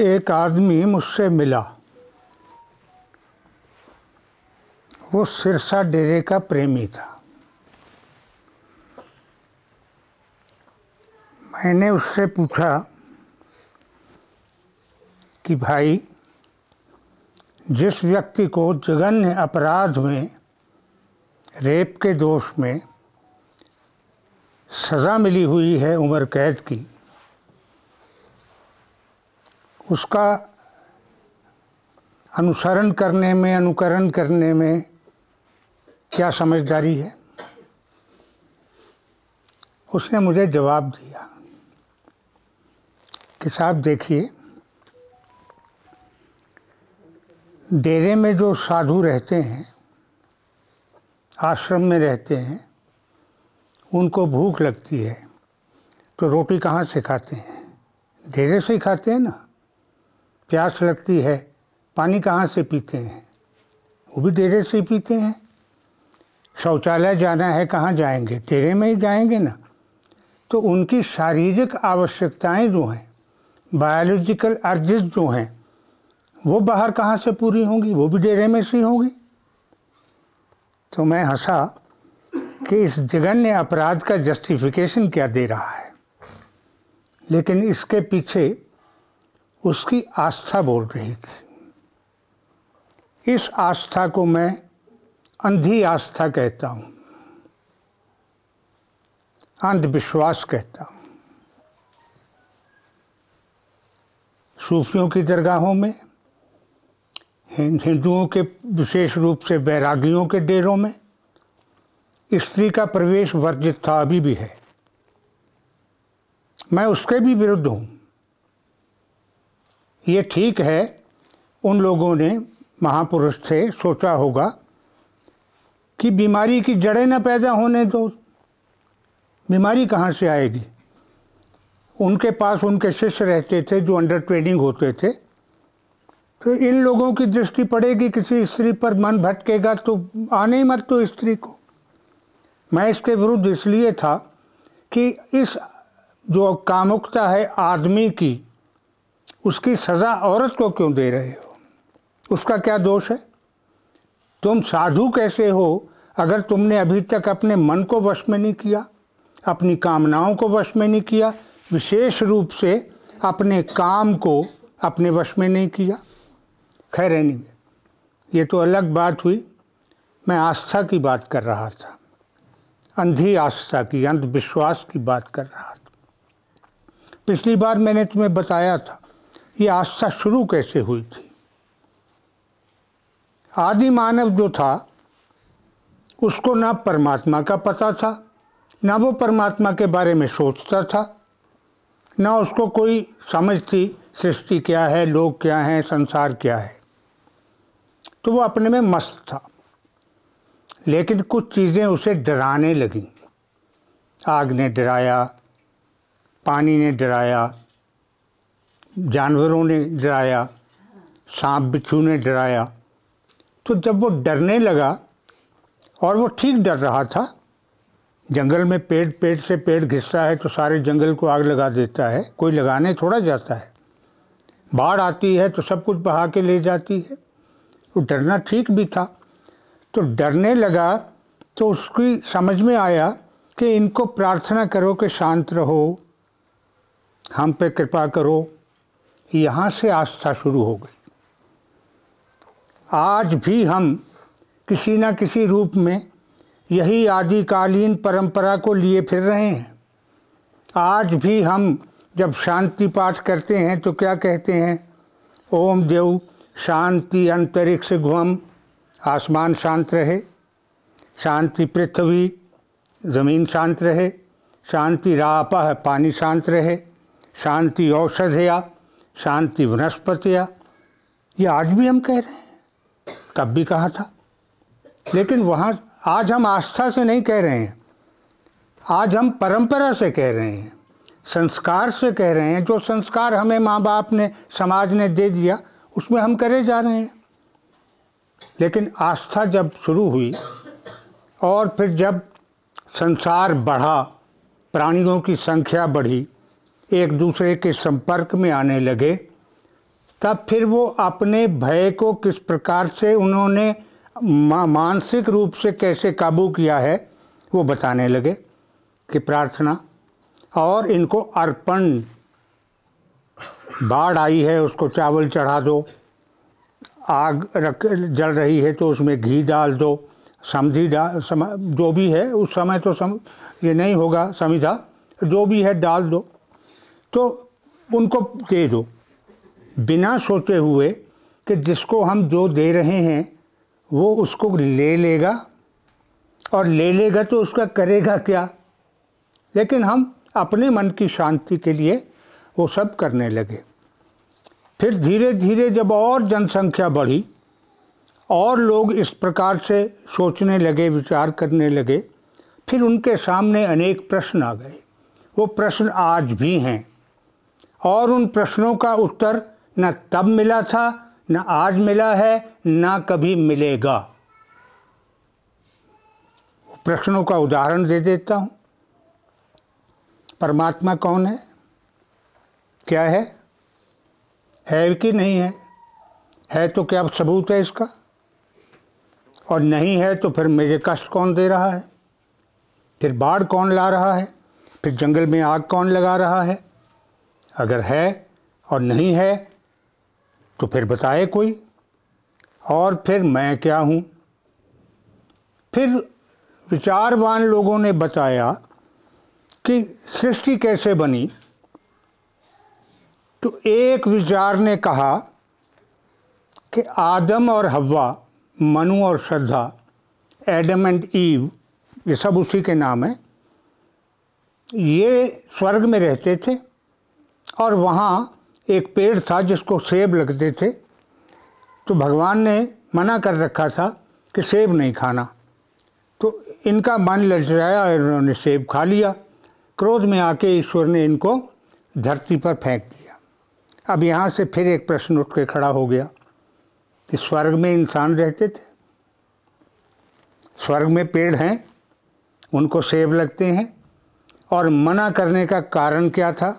एक आदमी मुझसे मिला वो सिरसा डेरे का प्रेमी था मैंने उससे पूछा कि भाई जिस व्यक्ति को जघन्य अपराध में रेप के दोष में सज़ा मिली हुई है उम्र कैद की उसका अनुसरण करने में अनुकरण करने में क्या समझदारी है उसने मुझे जवाब दिया कि साहब देखिए डेरे में जो साधु रहते हैं आश्रम में रहते हैं उनको भूख लगती है तो रोटी कहाँ से खाते हैं डेरे से ही खाते हैं ना प्यास लगती है पानी कहाँ से पीते हैं वो भी डेरे से ही पीते हैं शौचालय जाना है कहाँ जाएंगे डेरे में ही जाएंगे ना तो उनकी शारीरिक आवश्यकताएं जो हैं बायोलॉजिकल अर्जिस जो हैं वो बाहर कहाँ से पूरी होंगी वो भी डेरे में से होंगी तो मैं हंसा कि इस जगन्य अपराध का जस्टिफिकेशन क्या दे रहा है लेकिन इसके पीछे उसकी आस्था बोल रही थी इस आस्था को मैं अंधी आस्था कहता हूँ अंधविश्वास कहता हूँ सूफियों की दरगाहों में हिंदुओं के विशेष रूप से बैरागियों के डेरों में स्त्री का प्रवेश वर्जित था अभी भी है मैं उसके भी विरुद्ध हूँ ये ठीक है उन लोगों ने महापुरुष थे सोचा होगा कि बीमारी की जड़ें न पैदा होने दो बीमारी कहाँ से आएगी उनके पास उनके शिष्य रहते थे जो अंडर ट्रेनिंग होते थे तो इन लोगों की दृष्टि पड़ेगी किसी स्त्री पर मन भटकेगा तो आने ही मत तो स्त्री को मैं इसके विरुद्ध इसलिए था कि इस जो कामुकता है आदमी की उसकी सज़ा औरत को क्यों दे रहे हो उसका क्या दोष है तुम साधु कैसे हो अगर तुमने अभी तक अपने मन को वश में नहीं किया अपनी कामनाओं को वश में नहीं किया विशेष रूप से अपने काम को अपने वश में नहीं किया खैर नहीं ये तो अलग बात हुई मैं आस्था की बात कर रहा था अंधी आस्था की अंधविश्वास की बात कर रहा था पिछली बार मैंने तुम्हें बताया था ये आस्था शुरू कैसे हुई थी आदि मानव जो था उसको ना परमात्मा का पता था ना वो परमात्मा के बारे में सोचता था ना उसको कोई समझ थी सृष्टि क्या है लोग क्या हैं संसार क्या है तो वो अपने में मस्त था लेकिन कुछ चीज़ें उसे डराने लगीं आग ने डराया पानी ने डराया जानवरों ने डराया सांप बिच्छू ने डराया तो जब वो डरने लगा और वो ठीक डर रहा था जंगल में पेड़ पेड़ से पेड़ घिसता है तो सारे जंगल को आग लगा देता है कोई लगाने थोड़ा जाता है बाढ़ आती है तो सब कुछ बहा के ले जाती है तो डरना ठीक भी था तो डरने लगा तो उसकी समझ में आया कि इनको प्रार्थना करो कि शांत रहो हम पे कृपा करो यहाँ से आस्था शुरू हो गई आज भी हम किसी न किसी रूप में यही आदिकालीन परंपरा को लिए फिर रहे हैं आज भी हम जब शांति पाठ करते हैं तो क्या कहते हैं ओम देव शांति अंतरिक्ष घुम आसमान शांत रहे शांति पृथ्वी ज़मीन शांत रहे शांति रापह पानी शांत रहे शांति औषधया शांति वनस्पतिया ये आज भी हम कह रहे हैं तब भी कहा था लेकिन वहाँ आज हम आस्था से नहीं कह रहे हैं आज हम परंपरा से कह रहे हैं संस्कार से कह रहे हैं जो संस्कार हमें माँ बाप ने समाज ने दे दिया उसमें हम करे जा रहे हैं लेकिन आस्था जब शुरू हुई और फिर जब संसार बढ़ा प्राणियों की संख्या बढ़ी एक दूसरे के संपर्क में आने लगे तब फिर वो अपने भय को किस प्रकार से उन्होंने मानसिक रूप से कैसे काबू किया है वो बताने लगे कि प्रार्थना और इनको अर्पण बाढ़ आई है उसको चावल चढ़ा दो आग रख जल रही है तो उसमें घी डाल दो समझी डाल सम, जो भी है उस समय तो सम ये नहीं होगा समिधा जो भी है डाल दो तो उनको दे दो बिना सोचे हुए कि जिसको हम जो दे रहे हैं वो उसको ले लेगा और ले लेगा तो उसका करेगा क्या लेकिन हम अपने मन की शांति के लिए वो सब करने लगे फिर धीरे धीरे जब और जनसंख्या बढ़ी और लोग इस प्रकार से सोचने लगे विचार करने लगे फिर उनके सामने अनेक प्रश्न आ गए वो प्रश्न आज भी हैं और उन प्रश्नों का उत्तर न तब मिला था न आज मिला है ना कभी मिलेगा प्रश्नों का उदाहरण दे देता हूँ परमात्मा कौन है क्या है है कि नहीं है है तो क्या सबूत है इसका और नहीं है तो फिर मेरे कष्ट कौन दे रहा है फिर बाढ़ कौन ला रहा है फिर जंगल में आग कौन लगा रहा है अगर है और नहीं है तो फिर बताए कोई और फिर मैं क्या हूँ फिर विचारवान लोगों ने बताया कि सृष्टि कैसे बनी तो एक विचार ने कहा कि आदम और हवा मनु और श्रद्धा एडम एंड ईव ये सब उसी के नाम हैं ये स्वर्ग में रहते थे और वहाँ एक पेड़ था जिसको सेब लगते थे तो भगवान ने मना कर रखा था कि सेब नहीं खाना तो इनका मन ललचाया और इन्होंने सेब खा लिया क्रोध में आके ईश्वर ने इनको धरती पर फेंक दिया अब यहाँ से फिर एक प्रश्न उठ के खड़ा हो गया कि स्वर्ग में इंसान रहते थे स्वर्ग में पेड़ हैं उनको सेब लगते हैं और मना करने का कारण क्या था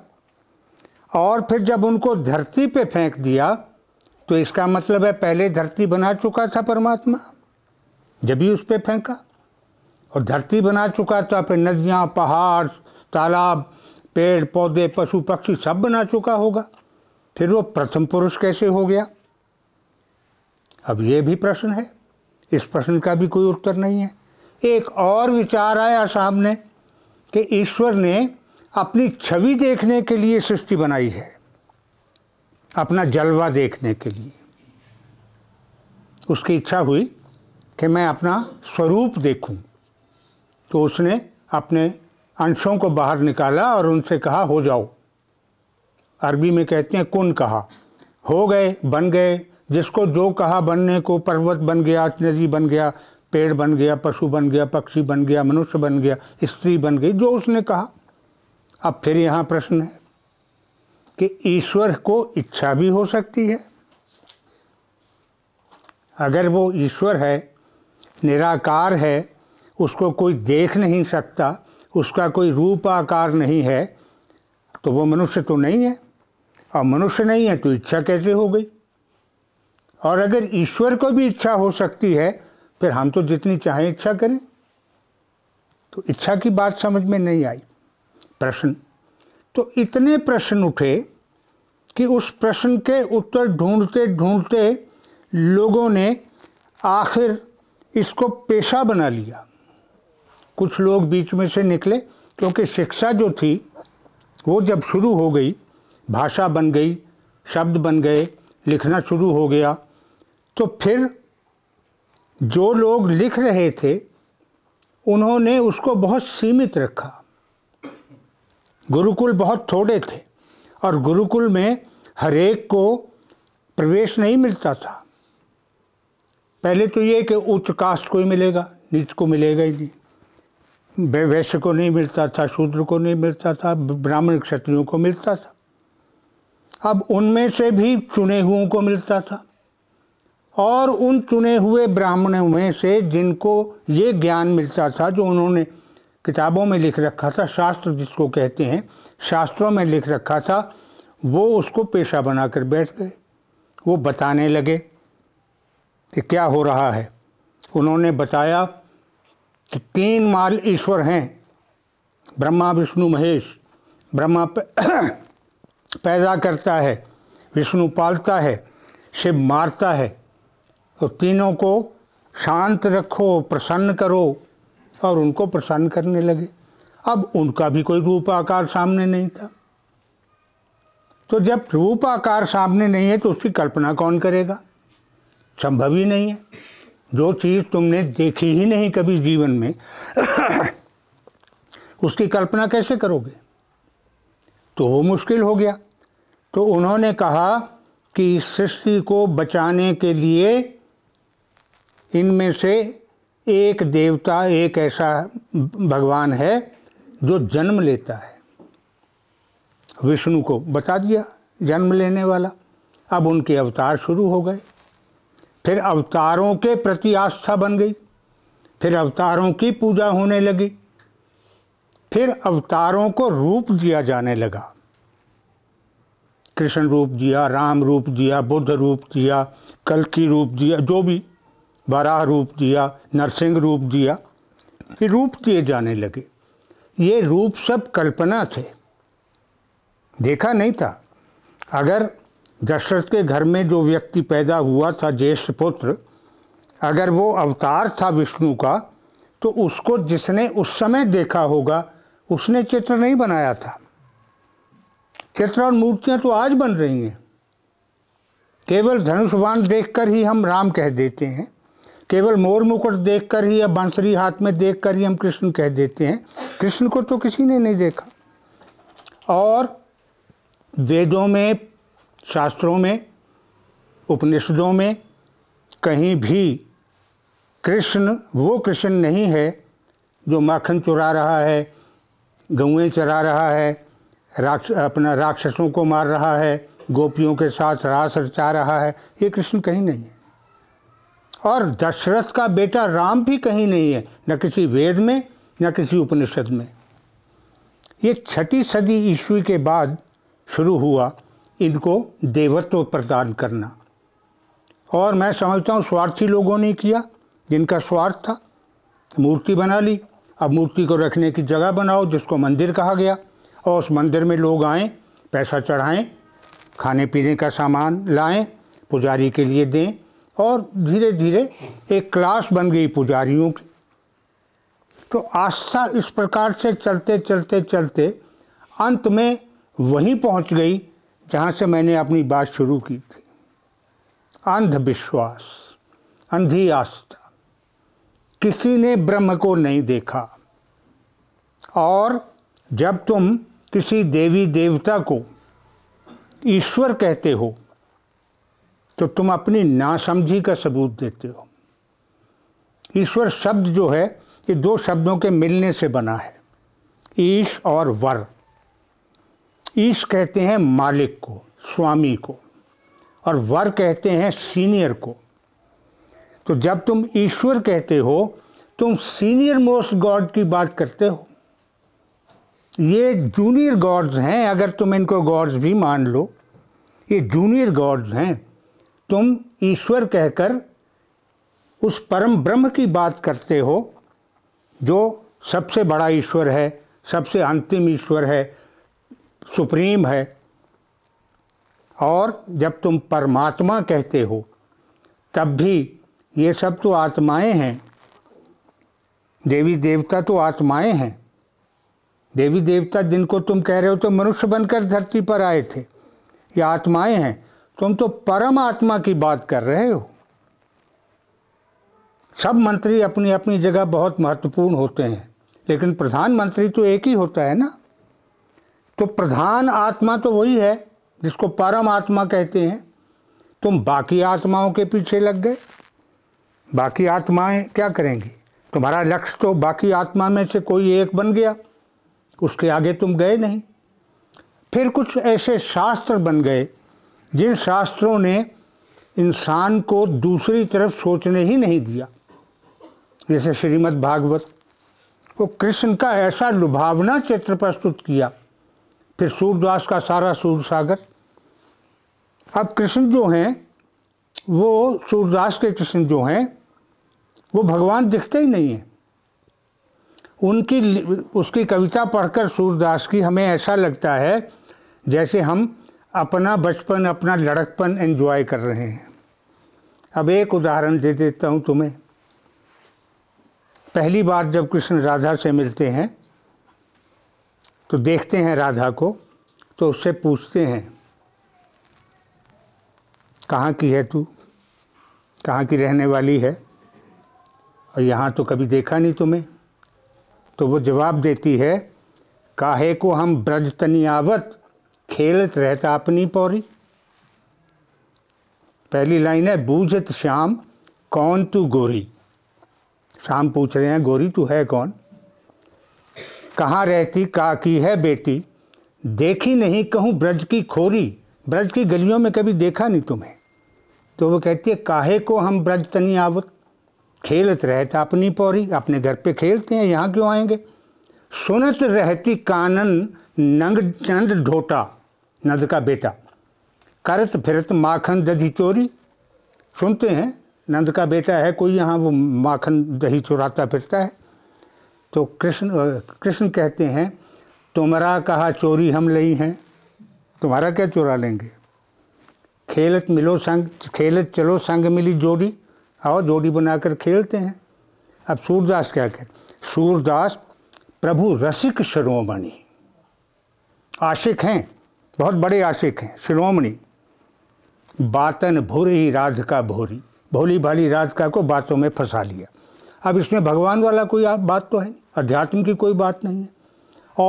और फिर जब उनको धरती पे फेंक दिया तो इसका मतलब है पहले धरती बना चुका था परमात्मा जब भी उस पर फेंका और धरती बना चुका था फिर नदियाँ पहाड़ तालाब पेड़ पौधे पशु पक्षी सब बना चुका होगा फिर वो प्रथम पुरुष कैसे हो गया अब ये भी प्रश्न है इस प्रश्न का भी कोई उत्तर नहीं है एक और विचार आया सामने कि ईश्वर ने अपनी छवि देखने के लिए सृष्टि बनाई है अपना जलवा देखने के लिए उसकी इच्छा हुई कि मैं अपना स्वरूप देखूं तो उसने अपने अंशों को बाहर निकाला और उनसे कहा हो जाओ अरबी में कहते हैं कुन कहा हो गए बन गए जिसको जो कहा बनने को पर्वत बन गया नदी बन गया पेड़ बन गया पशु बन गया पक्षी बन गया मनुष्य बन गया स्त्री बन गई जो उसने कहा अब फिर यहाँ प्रश्न है कि ईश्वर को इच्छा भी हो सकती है अगर वो ईश्वर है निराकार है उसको कोई देख नहीं सकता उसका कोई रूप आकार नहीं है तो वो मनुष्य तो नहीं है और मनुष्य नहीं है तो इच्छा कैसे हो गई और अगर ईश्वर को भी इच्छा हो सकती है फिर हम तो जितनी चाहें इच्छा करें तो इच्छा की बात समझ में नहीं आई प्रश्न तो इतने प्रश्न उठे कि उस प्रश्न के उत्तर ढूंढते ढूंढते लोगों ने आखिर इसको पेशा बना लिया कुछ लोग बीच में से निकले क्योंकि शिक्षा जो थी वो जब शुरू हो गई भाषा बन गई शब्द बन गए लिखना शुरू हो गया तो फिर जो लोग लिख रहे थे उन्होंने उसको बहुत सीमित रखा गुरुकुल बहुत थोड़े थे और गुरुकुल में हरेक को प्रवेश नहीं मिलता था पहले तो ये कि उच्च कास्ट को ही मिलेगा नीच को मिलेगा ही नहीं वैश्य को नहीं मिलता था शूद्र को नहीं मिलता था ब्राह्मण क्षत्रियों को मिलता था अब उनमें से भी चुने हुओं को मिलता था और उन चुने हुए ब्राह्मणों में से जिनको ये ज्ञान मिलता था जो उन्होंने किताबों में लिख रखा था शास्त्र जिसको कहते हैं शास्त्रों में लिख रखा था वो उसको पेशा बनाकर बैठ गए वो बताने लगे कि क्या हो रहा है उन्होंने बताया कि तीन माल ईश्वर हैं ब्रह्मा विष्णु महेश ब्रह्मा पैदा करता है विष्णु पालता है शिव मारता है तो तीनों को शांत रखो प्रसन्न करो और उनको प्रसन्न करने लगे अब उनका भी कोई रूप आकार सामने नहीं था तो जब रूप आकार सामने नहीं है तो उसकी कल्पना कौन करेगा संभव ही नहीं है जो चीज़ तुमने देखी ही नहीं कभी जीवन में उसकी कल्पना कैसे करोगे तो वो मुश्किल हो गया तो उन्होंने कहा कि सृष्टि को बचाने के लिए इनमें से एक देवता एक ऐसा भगवान है जो जन्म लेता है विष्णु को बता दिया जन्म लेने वाला अब उनके अवतार शुरू हो गए फिर अवतारों के प्रति आस्था बन गई फिर अवतारों की पूजा होने लगी फिर अवतारों को रूप दिया जाने लगा कृष्ण रूप दिया राम रूप दिया बुद्ध रूप दिया कल की रूप दिया जो भी बराह रूप दिया नरसिंह रूप दिया कि रूप दिए जाने लगे ये रूप सब कल्पना थे देखा नहीं था अगर दशरथ के घर में जो व्यक्ति पैदा हुआ था ज्येष्ठ पुत्र अगर वो अवतार था विष्णु का तो उसको जिसने उस समय देखा होगा उसने चित्र नहीं बनाया था चित्र और मूर्तियां तो आज बन रही हैं केवल धनुष्वान देखकर ही हम राम कह देते हैं केवल मोर मुकुट देखकर ही या बांसुरी हाथ में देखकर ही हम कृष्ण कह देते हैं कृष्ण को तो किसी ने नहीं देखा और वेदों में शास्त्रों में उपनिषदों में कहीं भी कृष्ण वो कृष्ण नहीं है जो माखन चुरा रहा है गऊँ चरा रहा है राक्ष अपना राक्षसों को मार रहा है गोपियों के साथ रास रचा रहा है ये कृष्ण कहीं नहीं है और दशरथ का बेटा राम भी कहीं नहीं है न किसी वेद में न किसी उपनिषद में ये छठी सदी ईस्वी के बाद शुरू हुआ इनको देवत्व प्रदान करना और मैं समझता हूँ स्वार्थी लोगों ने किया जिनका स्वार्थ था मूर्ति बना ली अब मूर्ति को रखने की जगह बनाओ जिसको मंदिर कहा गया और उस मंदिर में लोग आएँ पैसा चढ़ाएँ खाने पीने का सामान लाएँ पुजारी के लिए दें और धीरे धीरे एक क्लास बन गई पुजारियों की तो आस्था इस प्रकार से चलते चलते चलते अंत में वहीं पहुंच गई जहां से मैंने अपनी बात शुरू की थी अंधविश्वास अंधी आस्था किसी ने ब्रह्म को नहीं देखा और जब तुम किसी देवी देवता को ईश्वर कहते हो तो तुम अपनी नासमझी का सबूत देते हो ईश्वर शब्द जो है ये दो शब्दों के मिलने से बना है ईश और वर ईश कहते हैं मालिक को स्वामी को और वर कहते हैं सीनियर को तो जब तुम ईश्वर कहते हो तुम सीनियर मोस्ट गॉड की बात करते हो ये जूनियर गॉड्स हैं अगर तुम इनको गॉड्स भी मान लो ये जूनियर गॉड्स हैं तुम ईश्वर कहकर उस परम ब्रह्म की बात करते हो जो सबसे बड़ा ईश्वर है सबसे अंतिम ईश्वर है सुप्रीम है और जब तुम परमात्मा कहते हो तब भी ये सब तो आत्माएं हैं देवी देवता तो आत्माएं हैं देवी देवता जिनको तुम कह रहे हो तो मनुष्य बनकर धरती पर आए थे ये आत्माएं हैं तुम तो परमात्मा की बात कर रहे हो सब मंत्री अपनी अपनी जगह बहुत महत्वपूर्ण होते हैं लेकिन प्रधानमंत्री तो एक ही होता है ना तो प्रधान आत्मा तो वही है जिसको परम आत्मा कहते हैं तुम बाकी आत्माओं के पीछे लग गए बाकी आत्माएं क्या करेंगी तुम्हारा लक्ष्य तो बाकी आत्मा में से कोई एक बन गया उसके आगे तुम गए नहीं फिर कुछ ऐसे शास्त्र बन गए जिन शास्त्रों ने इंसान को दूसरी तरफ सोचने ही नहीं दिया जैसे श्रीमद् भागवत वो कृष्ण का ऐसा लुभावना चित्र प्रस्तुत किया फिर सूरदास का सारा सूर सागर अब कृष्ण जो हैं वो सूरदास के कृष्ण जो हैं वो भगवान दिखते ही नहीं हैं उनकी उसकी कविता पढ़कर सूरदास की हमें ऐसा लगता है जैसे हम अपना बचपन अपना लड़कपन एंजॉय कर रहे हैं अब एक उदाहरण दे देता हूँ तुम्हें पहली बार जब कृष्ण राधा से मिलते हैं तो देखते हैं राधा को तो उससे पूछते हैं कहाँ की है तू कहाँ की रहने वाली है और यहाँ तो कभी देखा नहीं तुम्हें तो वो जवाब देती है काहे को हम ब्रज तनियावत खेलत रहता अपनी पौरी पहली लाइन है बूझत श्याम कौन तू गोरी श्याम पूछ रहे हैं गोरी तू है कौन कहाँ रहती का की है बेटी देखी नहीं कहूँ ब्रज की खोरी ब्रज की गलियों में कभी देखा नहीं तुम्हें तो वो कहती है काहे को हम ब्रज तनी आवत खेलत रहता अपनी पौरी अपने घर पे खेलते हैं यहाँ क्यों आएंगे सुनत रहती कानन नंग चंद ढोटा नंद का बेटा करत फिरत माखन दही चोरी सुनते हैं नंद का बेटा है कोई यहाँ वो माखन दही चुराता फिरता है तो कृष्ण कृष्ण कहते हैं तुम्हारा कहा चोरी हम लई हैं तुम्हारा क्या चुरा लेंगे खेलत मिलो संग खेलत चलो संग मिली जोड़ी आओ जोड़ी बनाकर खेलते हैं अब सूरदास क्या कह सूरदास प्रभु रसिक शरोमणि आशिक हैं बहुत बड़े आशिक हैं श्रोमणी बातन भूरी का भोरी भोली भाली राधिका को बातों में फंसा लिया अब इसमें भगवान वाला कोई बात तो है अध्यात्म की कोई बात नहीं है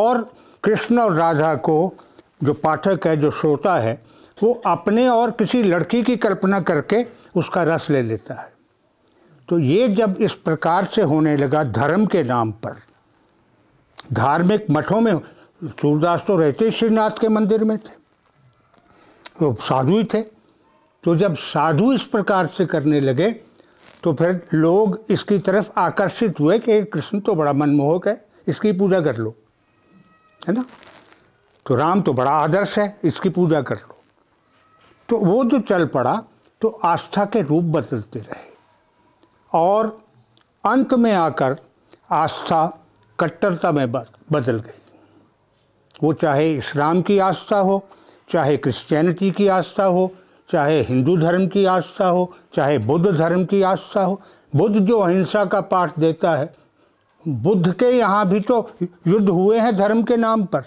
और कृष्ण और राधा को जो पाठक है जो श्रोता है वो अपने और किसी लड़की की कल्पना करके उसका रस ले लेता है तो ये जब इस प्रकार से होने लगा धर्म के नाम पर धार्मिक मठों में सूरदास तो रहते श्रीनाथ के मंदिर में थे वो साधु ही थे तो जब साधु इस प्रकार से करने लगे तो फिर लोग इसकी तरफ आकर्षित हुए कि कृष्ण तो बड़ा मनमोहक है इसकी पूजा कर लो है ना तो राम तो बड़ा आदर्श है इसकी पूजा कर लो तो वो जो चल पड़ा तो आस्था के रूप बदलते रहे और अंत में आकर आस्था कट्टरता में बदल गई वो चाहे इस्लाम की आस्था हो चाहे क्रिश्चियनिटी की आस्था हो चाहे हिंदू धर्म की आस्था हो चाहे बुद्ध धर्म की आस्था हो बुद्ध जो अहिंसा का पाठ देता है बुद्ध के यहाँ भी तो युद्ध हुए हैं धर्म के नाम पर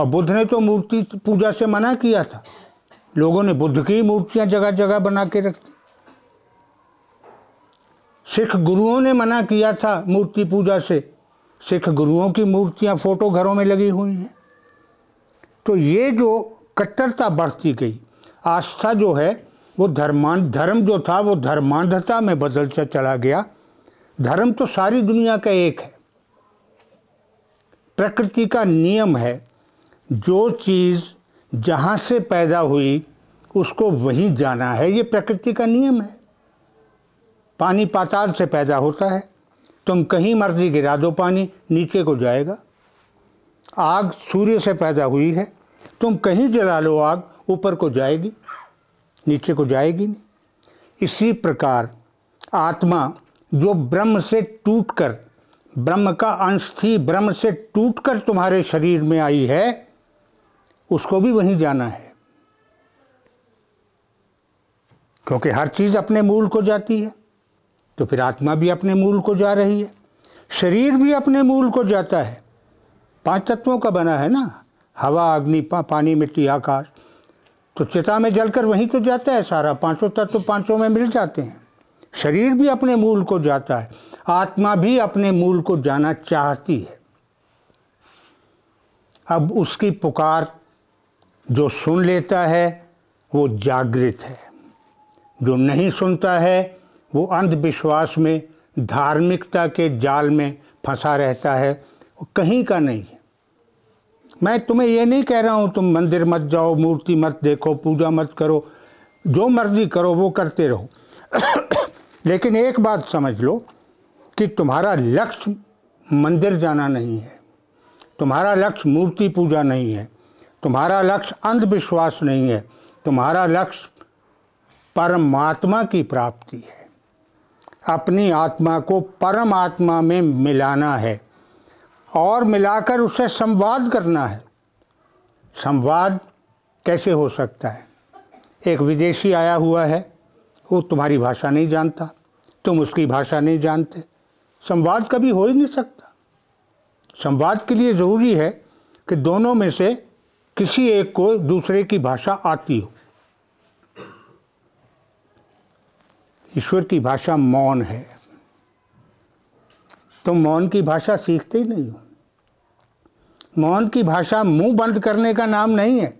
और बुद्ध ने तो मूर्ति पूजा से मना किया था लोगों ने बुद्ध की मूर्तियाँ जगह जगह बना के रख दी सिख गुरुओं ने मना किया था मूर्ति पूजा से सिख गुरुओं की मूर्तियां फ़ोटो घरों में लगी हुई हैं तो ये जो कट्टरता बढ़ती गई आस्था जो है वो धर्मान धर्म जो था वो धर्मांधता में बदलता चला गया धर्म तो सारी दुनिया का एक है प्रकृति का नियम है जो चीज़ जहाँ से पैदा हुई उसको वहीं जाना है ये प्रकृति का नियम है पानी पाताल से पैदा होता है तुम तो कहीं मर्जी गिरा दो पानी नीचे को जाएगा आग सूर्य से पैदा हुई है तुम तो कहीं जला लो आग ऊपर को जाएगी नीचे को जाएगी नहीं इसी प्रकार आत्मा जो ब्रह्म से टूटकर ब्रह्म का अंश थी ब्रह्म से टूटकर तुम्हारे शरीर में आई है उसको भी वहीं जाना है क्योंकि हर चीज़ अपने मूल को जाती है तो फिर आत्मा भी अपने मूल को जा रही है शरीर भी अपने मूल को जाता है पांच तत्वों का बना है ना हवा अग्नि पा, पानी मिट्टी आकाश तो चिता में जलकर वहीं तो जाता है सारा पांचों तत्व पांचों में मिल जाते हैं शरीर भी अपने मूल को जाता है आत्मा भी अपने मूल को जाना चाहती है अब उसकी पुकार जो सुन लेता है वो जागृत है जो नहीं सुनता है वो अंधविश्वास में धार्मिकता के जाल में फंसा रहता है वो कहीं का नहीं है मैं तुम्हें ये नहीं कह रहा हूँ तुम मंदिर मत जाओ मूर्ति मत देखो पूजा मत करो जो मर्जी करो वो करते रहो लेकिन एक बात समझ लो कि तुम्हारा लक्ष्य मंदिर जाना नहीं है तुम्हारा लक्ष्य मूर्ति पूजा नहीं है तुम्हारा लक्ष्य अंधविश्वास नहीं है तुम्हारा लक्ष्य परमात्मा की प्राप्ति है अपनी आत्मा को परम आत्मा में मिलाना है और मिलाकर उसे संवाद करना है संवाद कैसे हो सकता है एक विदेशी आया हुआ है वो तुम्हारी भाषा नहीं जानता तुम उसकी भाषा नहीं जानते संवाद कभी हो ही नहीं सकता संवाद के लिए ज़रूरी है कि दोनों में से किसी एक को दूसरे की भाषा आती हो ईश्वर की भाषा मौन है तुम तो मौन की भाषा सीखते ही नहीं हो मौन की भाषा मुंह बंद करने का नाम नहीं है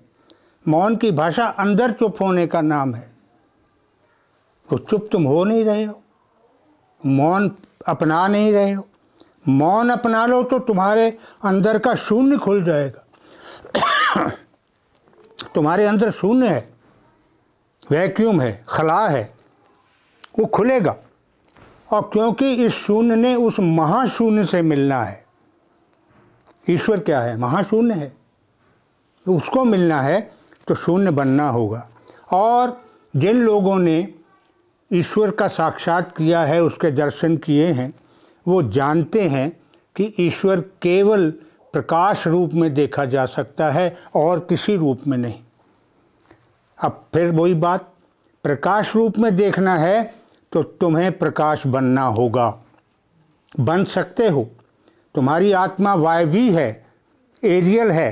मौन की भाषा अंदर चुप होने का नाम है तो चुप तुम हो नहीं रहे हो मौन अपना नहीं रहे हो मौन अपना लो तो तुम्हारे अंदर का शून्य खुल जाएगा तुम्हारे अंदर शून्य है वैक्यूम है खला है वो खुलेगा और क्योंकि इस शून्य ने उस महाशून्य से मिलना है ईश्वर क्या है महाशून्य है उसको मिलना है तो शून्य बनना होगा और जिन लोगों ने ईश्वर का साक्षात किया है उसके दर्शन किए हैं वो जानते हैं कि ईश्वर केवल प्रकाश रूप में देखा जा सकता है और किसी रूप में नहीं अब फिर वही बात प्रकाश रूप में देखना है तो तुम्हें प्रकाश बनना होगा बन सकते हो तुम्हारी आत्मा वायवी है एरियल है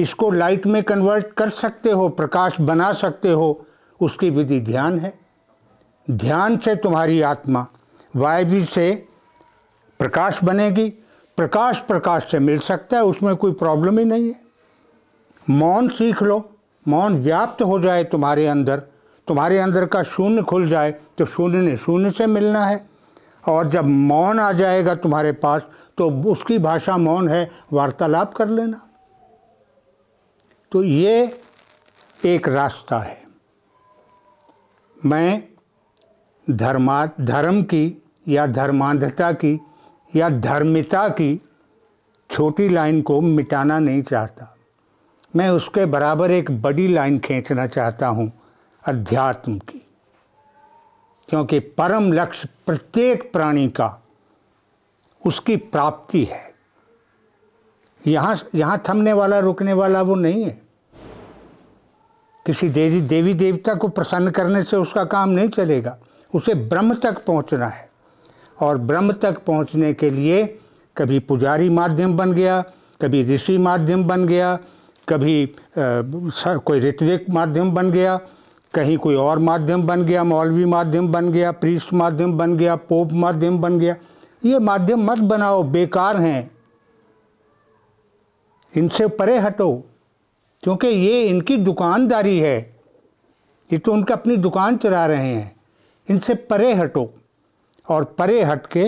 इसको लाइट में कन्वर्ट कर सकते हो प्रकाश बना सकते हो उसकी विधि ध्यान है ध्यान से तुम्हारी आत्मा वायवी से प्रकाश बनेगी प्रकाश प्रकाश से मिल सकता है उसमें कोई प्रॉब्लम ही नहीं है मौन सीख लो मौन व्याप्त हो जाए तुम्हारे अंदर तुम्हारे अंदर का शून्य खुल जाए तो शून्य ने शून्य से मिलना है और जब मौन आ जाएगा तुम्हारे पास तो उसकी भाषा मौन है वार्तालाप कर लेना तो ये एक रास्ता है मैं धर्मा धर्म की या धर्मांधता की या धर्मिता की छोटी लाइन को मिटाना नहीं चाहता मैं उसके बराबर एक बड़ी लाइन खींचना चाहता हूँ अध्यात्म की क्योंकि परम लक्ष्य प्रत्येक प्राणी का उसकी प्राप्ति है यहाँ यहाँ थमने वाला रुकने वाला वो नहीं है किसी देवी देवी देवता को प्रसन्न करने से उसका काम नहीं चलेगा उसे ब्रह्म तक पहुँचना है और ब्रह्म तक पहुँचने के लिए कभी पुजारी माध्यम बन गया कभी ऋषि माध्यम बन गया कभी आ, कोई ऋत्विक माध्यम बन गया कहीं कोई और माध्यम बन गया मौलवी माध्यम बन गया प्रीस्ट माध्यम बन गया पोप माध्यम बन गया ये माध्यम मत बनाओ बेकार हैं इनसे परे हटो क्योंकि ये इनकी दुकानदारी है ये तो उनका अपनी दुकान चला रहे हैं इनसे परे हटो और परे हट के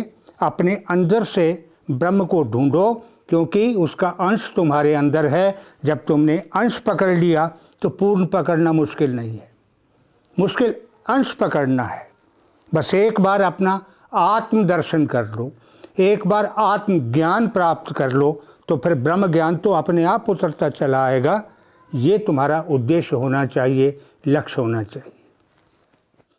अपने अंदर से ब्रह्म को ढूंढो क्योंकि उसका अंश तुम्हारे अंदर है जब तुमने अंश पकड़ लिया तो पूर्ण पकड़ना मुश्किल नहीं है मुश्किल अंश पकड़ना है बस एक बार अपना आत्मदर्शन कर लो एक बार आत्मज्ञान प्राप्त कर लो तो फिर ब्रह्म ज्ञान तो अपने आप उतरता चला आएगा ये तुम्हारा उद्देश्य होना चाहिए लक्ष्य होना चाहिए